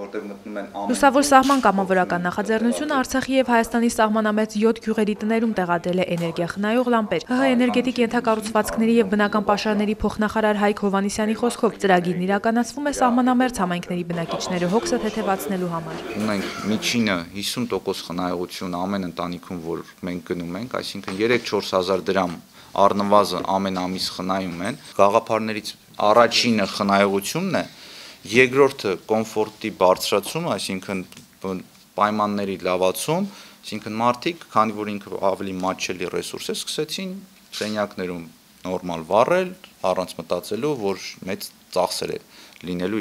որտեղ մտնում են ամեն Լուսավոր սահման կամավորական նախաձեռնությունը Արցախի եւ Հայաստանի սահմանամեծ 7 գյուղերի տներում տեղադրել է էներգիախնայող լամպեր։ ՀՀ էներգետիկ ենթակառուցվածքների եւ բնական պաշարների փոխնախարար Հայկ Հովանիսյանի խոսքով ծրագիրն իրականացվում է սահմանամերձ համայնքների բնակիչները հոգսը թեթևացնելու համար։ Ունենք միջինը 50% խնայողություն ամեն ընտանիքում, որ մենք գնում ենք, այսինքն 3-4000 դրամ առնվազն ամեն ամիս խնայում են։ Գաղափարներից առաջինը խնայողությունն է, Երկրորդը կոմֆորտի բարձրացում, այսինքն պայմանների լավացում, այսինքն մարդիկ, քանի որ ինքը ավելի մաչելի ռեսուրս է, սկսեցին սենյակներում նորմալ վառել, առանց մտածելու, որ մեծ ծախսեր է լինելու